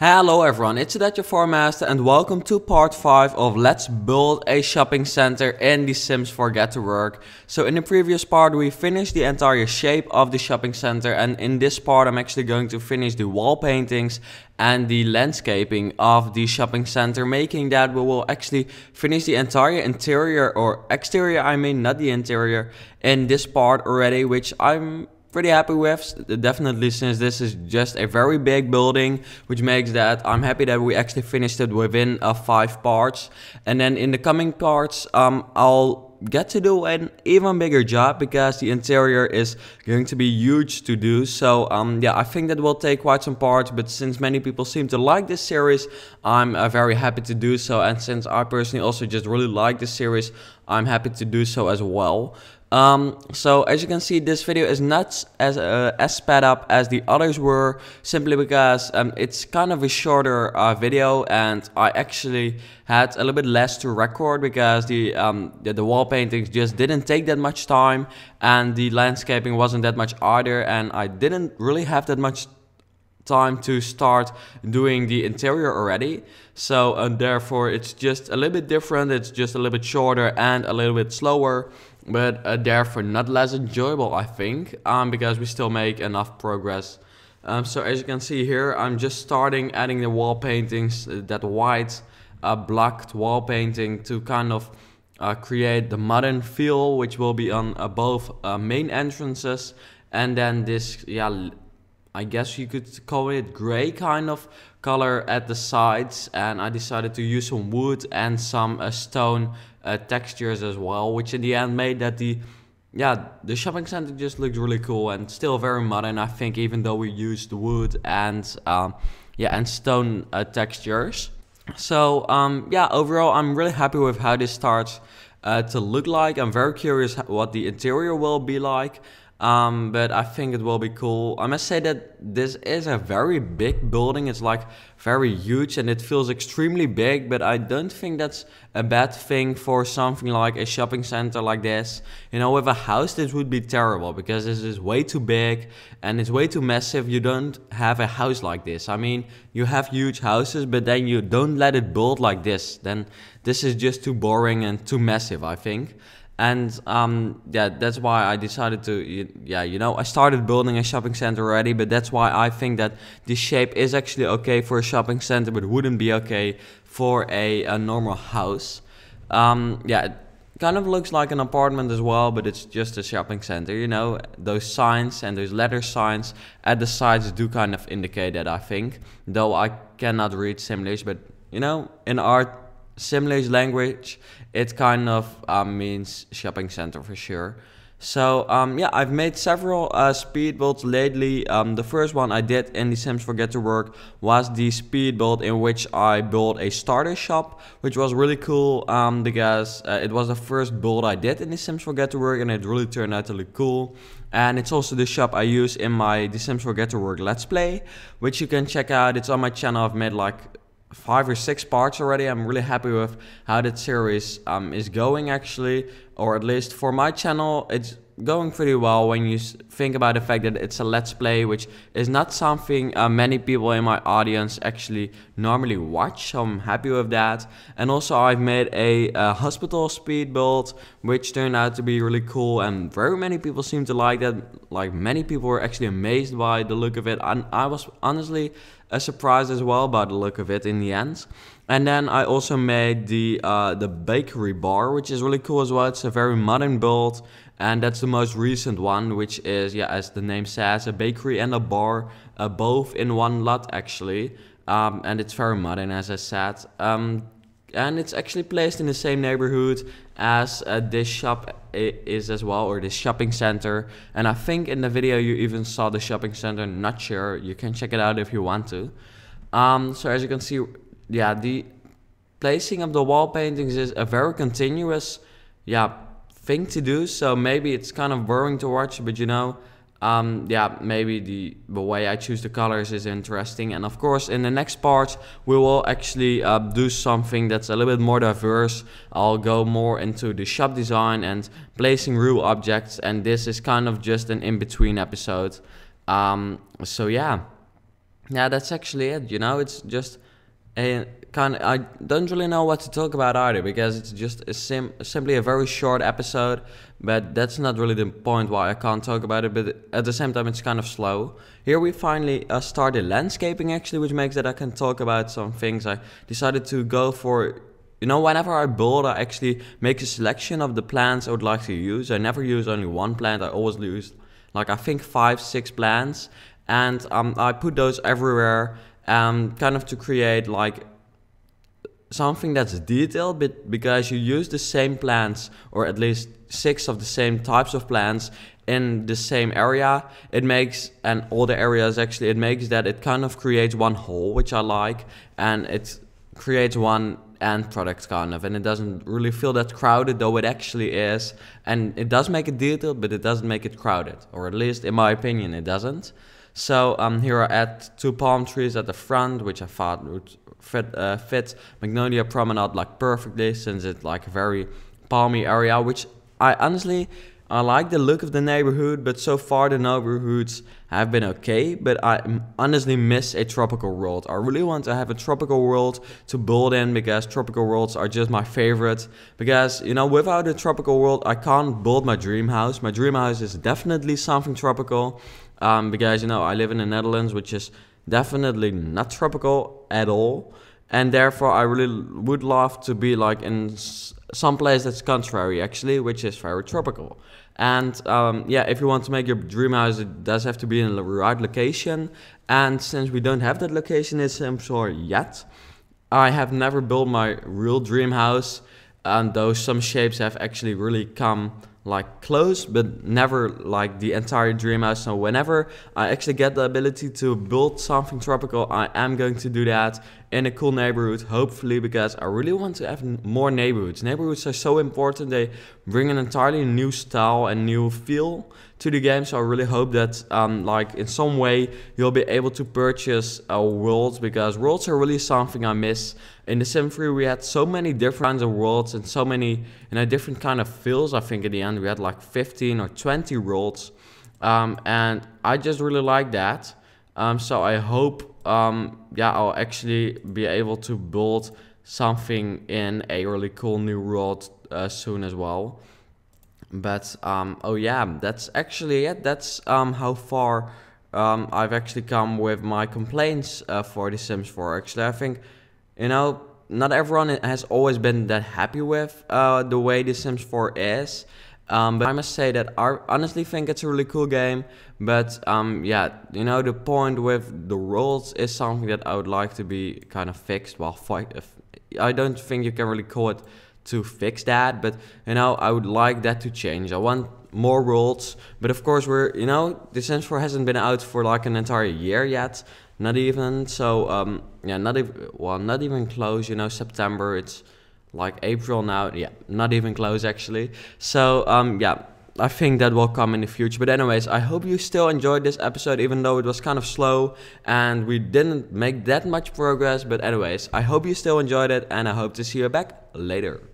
Hello everyone, it's Adat your Farm Master and welcome to part 5 of Let's Build a Shopping Center in The Sims 4 Get to Work. So in the previous part we finished the entire shape of the shopping center and in this part I'm actually going to finish the wall paintings and the landscaping of the shopping center making that we will actually finish the entire interior or exterior I mean not the interior in this part already which I'm pretty happy with, definitely since this is just a very big building, which makes that I'm happy that we actually finished it within uh, five parts. And then in the coming parts, um, I'll get to do an even bigger job because the interior is going to be huge to do so um yeah i think that will take quite some parts but since many people seem to like this series i'm uh, very happy to do so and since i personally also just really like this series i'm happy to do so as well um, so as you can see, this video is not as, uh, as sped up as the others were, simply because um, it's kind of a shorter uh, video and I actually had a little bit less to record because the, um, the, the, wall paintings just didn't take that much time and the landscaping wasn't that much either and I didn't really have that much time to start doing the interior already so and therefore it's just a little bit different it's just a little bit shorter and a little bit slower but uh, therefore not less enjoyable, I think, um, because we still make enough progress. Um, so as you can see here, I'm just starting adding the wall paintings, uh, that white uh, blocked wall painting to kind of uh, create the modern feel, which will be on both uh, main entrances and then this yeah I guess you could call it gray kind of color at the sides and I decided to use some wood and some uh, stone uh, textures as well which in the end made that the yeah the shopping center just looked really cool and still very modern I think even though we used wood and um, yeah and stone uh, textures so um, yeah overall I'm really happy with how this starts uh, to look like I'm very curious what the interior will be like um, but I think it will be cool. I must say that this is a very big building. It's like very huge and it feels extremely big, but I don't think that's a bad thing for something like a shopping center like this. You know, with a house, this would be terrible because this is way too big and it's way too massive. You don't have a house like this. I mean, you have huge houses, but then you don't let it build like this. Then this is just too boring and too massive, I think and um, yeah that's why i decided to yeah you know i started building a shopping center already but that's why i think that this shape is actually okay for a shopping center but wouldn't be okay for a, a normal house um, yeah it kind of looks like an apartment as well but it's just a shopping center you know those signs and those letter signs at the sides do kind of indicate that i think though i cannot read simlish but you know in art Simlay's language, it kind of um, means shopping center for sure. So um, yeah, I've made several uh, speed builds lately. Um, the first one I did in The Sims Forget to Work was the speed build in which I built a starter shop, which was really cool um, because uh, it was the first build I did in The Sims Forget to Work and it really turned out to look cool. And it's also the shop I use in my The Sims Forget to Work Let's Play, which you can check out. It's on my channel. I've made like five or six parts already. I'm really happy with how that series um, is going actually, or at least for my channel, it's going pretty well when you think about the fact that it's a let's play which is not something uh, many people in my audience actually normally watch so i'm happy with that and also i've made a, a hospital speed build which turned out to be really cool and very many people seem to like that like many people were actually amazed by the look of it and i was honestly uh, surprised as well by the look of it in the end and then I also made the uh, the bakery bar, which is really cool as well. It's a very modern build, and that's the most recent one, which is yeah, as the name says, a bakery and a bar, uh, both in one lot actually. Um, and it's very modern, as I said. Um, and it's actually placed in the same neighborhood as uh, this shop is as well, or this shopping center. And I think in the video you even saw the shopping center. Not sure. You can check it out if you want to. Um, so as you can see yeah, the placing of the wall paintings is a very continuous, yeah, thing to do. So maybe it's kind of boring to watch, but you know, um, yeah, maybe the, the way I choose the colors is interesting. And of course, in the next part, we will actually uh, do something that's a little bit more diverse. I'll go more into the shop design and placing real objects. And this is kind of just an in-between episode. Um, so yeah, yeah, that's actually it. You know, it's just and kind of, I don't really know what to talk about either because it's just a sim, simply a very short episode. But that's not really the point why I can't talk about it. But at the same time, it's kind of slow. Here we finally uh, started landscaping actually, which makes that I can talk about some things. I decided to go for you know, whenever I build, I actually make a selection of the plants I would like to use. I never use only one plant. I always use like I think five, six plants, and um, I put those everywhere um, kind of to create like something that's detailed but because you use the same plants or at least six of the same types of plants in the same area it makes and all the areas actually it makes that it kind of creates one whole which i like and it creates one end product kind of and it doesn't really feel that crowded though it actually is and it does make it detailed but it doesn't make it crowded or at least in my opinion it doesn't so um, here I add two palm trees at the front, which I thought would fit, uh, fit Magnolia Promenade like perfectly since it's like a very palmy area, which I honestly I like the look of the neighborhood, but so far the neighborhoods have been okay, but I honestly miss a tropical world. I really want to have a tropical world to build in because tropical worlds are just my favorite. Because, you know, without a tropical world, I can't build my dream house. My dream house is definitely something tropical um, because, you know, I live in the Netherlands, which is definitely not tropical at all and therefore I really would love to be like in some place that's contrary actually, which is very tropical. And um, yeah, if you want to make your dream house, it does have to be in the right location. And since we don't have that location in Simsor yet, I have never built my real dream house. And though some shapes have actually really come like close, but never like the entire dream house. So whenever I actually get the ability to build something tropical, I am going to do that in a cool neighborhood, hopefully, because I really want to have more neighborhoods. Neighborhoods are so important, they bring an entirely new style and new feel to the game. So I really hope that, um, like, in some way, you'll be able to purchase uh, worlds because worlds are really something I miss. In The Sim 3, we had so many different kinds of worlds and so many, you know, different kind of feels. I think in the end, we had like 15 or 20 worlds. Um, and I just really like that. Um, so I hope, um, yeah, I'll actually be able to build something in a really cool new world uh, soon as well. But um, oh yeah, that's actually it. That's um, how far um, I've actually come with my complaints uh, for The Sims 4. Actually, I think you know not everyone has always been that happy with uh, the way The Sims 4 is. Um, but I must say that I honestly think it's a really cool game. But um, yeah, you know, the point with the rules is something that I would like to be kind of fixed while I don't think you can really call it to fix that, but you know, I would like that to change. I want more rules, but of course, we're you know, Sims 4 hasn't been out for like an entire year yet, not even so. Um, yeah, not even well, not even close. You know, September. It's like April now. Yeah, not even close actually. So um, yeah. I think that will come in the future. But anyways, I hope you still enjoyed this episode, even though it was kind of slow and we didn't make that much progress. But anyways, I hope you still enjoyed it, and I hope to see you back later.